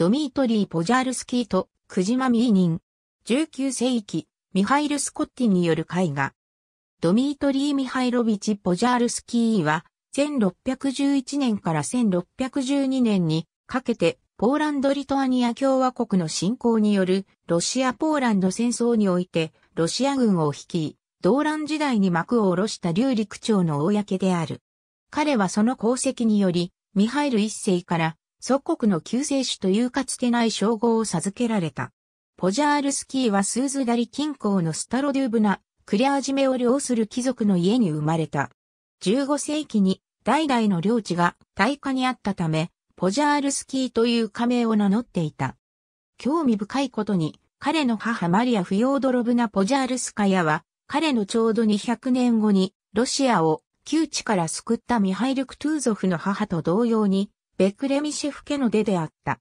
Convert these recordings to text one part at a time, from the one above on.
ドミートリー・ポジャールスキーとクジマ・ミーニン。19世紀、ミハイル・スコッティによる絵画。ドミートリー・ミハイロビチ・ポジャールスキーは、1611年から1612年にかけて、ポーランド・リトアニア共和国の侵攻によるロシア・ポーランド戦争において、ロシア軍を率い、動乱時代に幕を下ろした流陸長の公である。彼はその功績により、ミハイル一世から祖国の救世主というかつてない称号を授けられた。ポジャールスキーはスーズダリ近郊のスタロデューブナ、クリアジメを領する貴族の家に生まれた。15世紀に代々の領地が大化にあったため、ポジャールスキーという仮名を名乗っていた。興味深いことに、彼の母マリア・フィオードロブナ・ポジャールスカヤは、彼のちょうど200年後に、ロシアを窮地から救ったミハイル・クトゥーゾフの母と同様に、ベクレミシェフ家の出であった。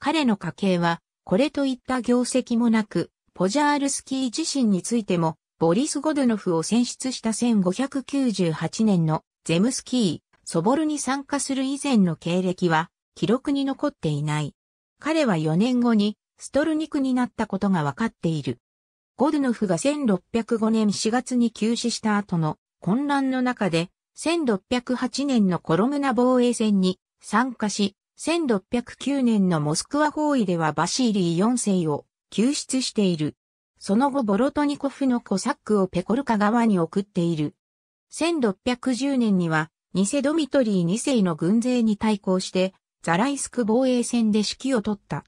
彼の家系は、これといった業績もなく、ポジャールスキー自身についても、ボリス・ゴドノフを選出した1598年のゼムスキー、ソボルに参加する以前の経歴は記録に残っていない。彼は4年後にストルニクになったことが分かっている。ゴドノフが1605年4月に急死した後の混乱の中で1608年のコロムナ防衛戦に参加し、1609年のモスクワ包囲ではバシーリー4世を救出している。その後ボロトニコフのコサックをペコルカ側に送っている。1610年には、ニセドミトリー2世の軍勢に対抗して、ザライスク防衛戦で指揮を取った。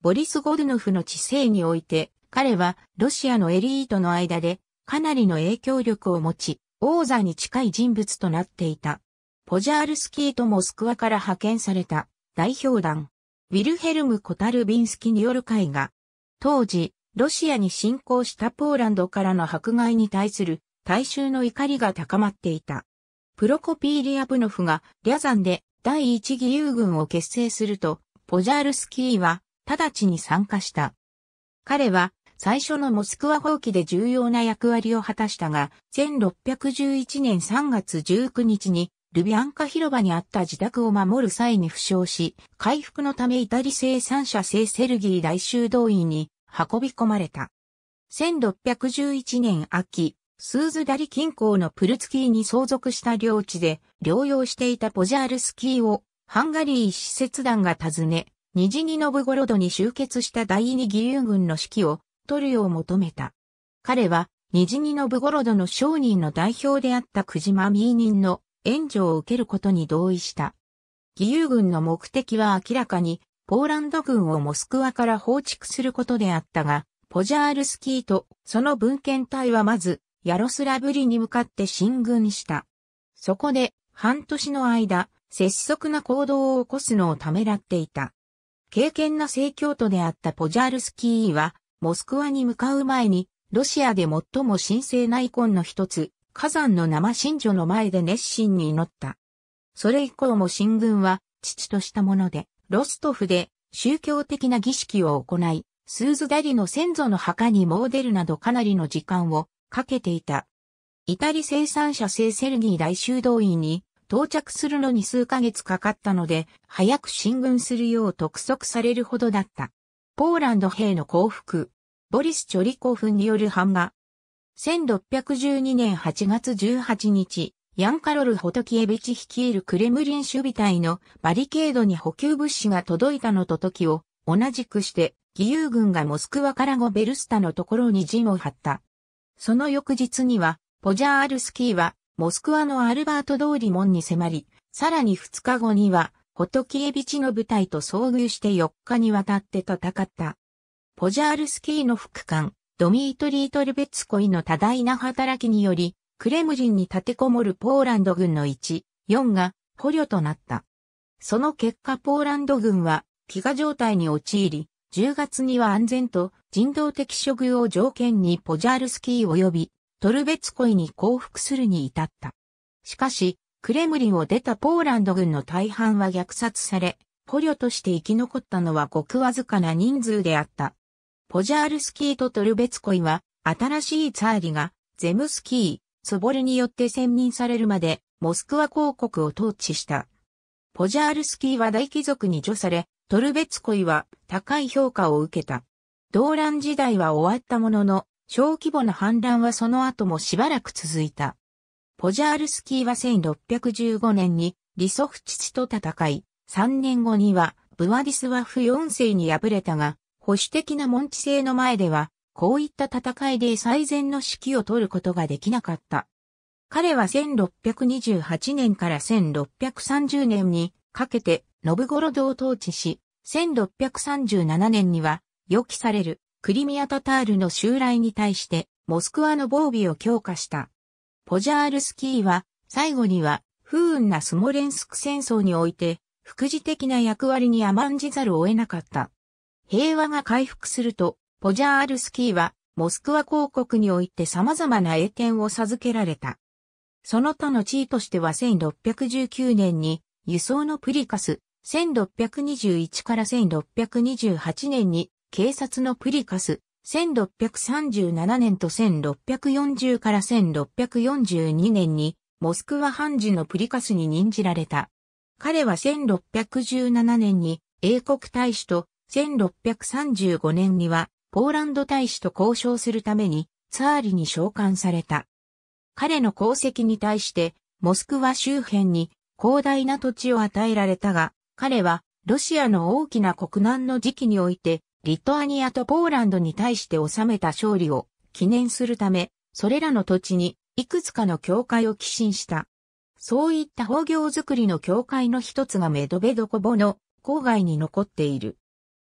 ボリス・ゴルノフの知性において、彼はロシアのエリートの間でかなりの影響力を持ち、王座に近い人物となっていた。ポジャールスキーとモスクワから派遣された代表団、ウィルヘルム・コタルビンスキによる会が、当時、ロシアに侵攻したポーランドからの迫害に対する大衆の怒りが高まっていた。プロコピーリアブノフがリャザンで第一義勇軍を結成すると、ポジャールスキーは直ちに参加した。彼は最初のモスクワ放棄で重要な役割を果たしたが、1611年3月19日にルビアンカ広場にあった自宅を守る際に負傷し、回復のためイタリ生産者製セルギー大修道院に運び込まれた。1611年秋、スーズダリ近郊のプルツキーに相続した領地で療養していたポジャールスキーをハンガリー使節団が訪ね、ニジニノブゴロドに集結した第二義勇軍の指揮を取るよう求めた。彼はニジニノブゴロドの商人の代表であったクジマミーニンの援助を受けることに同意した。義勇軍の目的は明らかに、ポーランド軍をモスクワから放逐することであったが、ポジャールスキーとその文献隊はまず、ヤロスラブリに向かって進軍した。そこで、半年の間、拙速な行動を起こすのをためらっていた。敬虔な聖教徒であったポジャールスキーは、モスクワに向かう前に、ロシアで最も神聖なイコンの一つ、火山の生神女の前で熱心に祈った。それ以降も神軍は、父としたもので、ロストフで宗教的な儀式を行い、スーズダリの先祖の墓に詣でるなどかなりの時間をかけていた。イタリ生産者聖セルギー大修道院に到着するのに数ヶ月かかったので、早く進軍するよう督促されるほどだった。ポーランド兵の降伏、ボリス・チョリコフによる版画、1612年8月18日、ヤンカロル・ホトキエビチ率いるクレムリン守備隊のバリケードに補給物資が届いたのと時を同じくして、義勇軍がモスクワからゴベルスタのところに陣を張った。その翌日には、ポジャーアルスキーは、モスクワのアルバート通り門に迫り、さらに2日後には、ホトキエビチの部隊と遭遇して4日にわたって戦った。ポジャールスキーの副官、ドミートリー・トルベツコイの多大な働きにより、クレムリンに立てこもるポーランド軍の1、4が捕虜となった。その結果ポーランド軍は飢餓状態に陥り、10月には安全と人道的処遇を条件にポジャールスキー及びトルベツコイに降伏するに至った。しかし、クレムリンを出たポーランド軍の大半は虐殺され、捕虜として生き残ったのはごくわずかな人数であった。ポジャールスキーとトルベツコイは、新しいツァーリが、ゼムスキー、ツボルによって選任されるまで、モスクワ公国を統治した。ポジャールスキーは大貴族に除され、トルベツコイは高い評価を受けた。動乱時代は終わったものの、小規模な反乱はその後もしばらく続いた。ポジャールスキーは1615年にリソフチチと戦い、3年後にはブワディスワフ4世に敗れたが、保守的なモンチ制の前では、こういった戦いで最善の指揮を取ることができなかった。彼は1628年から1630年にかけてノブゴロドを統治し、1637年には予期されるクリミアタタールの襲来に対してモスクワの防備を強化した。ポジャールスキーは最後には不運なスモレンスク戦争において副次的な役割に甘んじざるを得なかった。平和が回復すると、ポジャールスキーは、モスクワ公国において様々な栄典を授けられた。その他の地位としては1619年に、輸送のプリカス、1621から1628年に、警察のプリカス、1637年と1640から1642年に、モスクワ判事のプリカスに任じられた。彼は1617年に、英国大使と1635年には、ポーランド大使と交渉するために、ツァーリに召喚された。彼の功績に対して、モスクワ周辺に広大な土地を与えられたが、彼は、ロシアの大きな国難の時期において、リトアニアとポーランドに対して収めた勝利を記念するため、それらの土地にいくつかの教会を寄進した。そういった法行づくりの教会の一つがメドベドコボの郊外に残っている。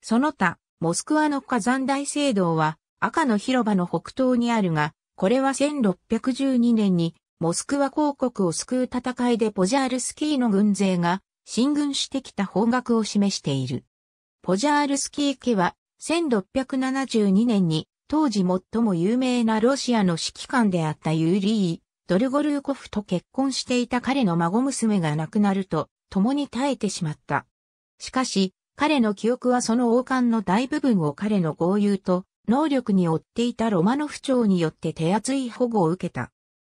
その他、モスクワの火山大聖堂は赤の広場の北東にあるが、これは1612年にモスクワ公国を救う戦いでポジャールスキーの軍勢が進軍してきた方角を示している。ポジャールスキー家は1672年に当時最も有名なロシアの指揮官であったユーリー・ドルゴルーコフと結婚していた彼の孫娘が亡くなると共に耐えてしまった。しかし、彼の記憶はその王冠の大部分を彼の豪遊と能力に追っていたロマノフ朝によって手厚い保護を受けた。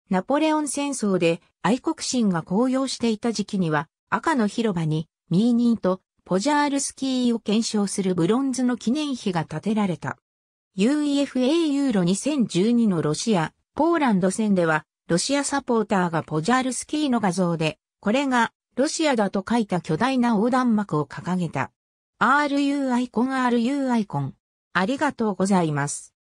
ナポレオン戦争で愛国心が高揚していた時期には赤の広場にミーニーとポジャールスキーを検証するブロンズの記念碑が建てられた。UEFA ユーロ2012のロシア、ポーランド戦ではロシアサポーターがポジャールスキーの画像でこれがロシアだと書いた巨大な横断幕を掲げた。RU アイコン RU アイコン。ありがとうございます。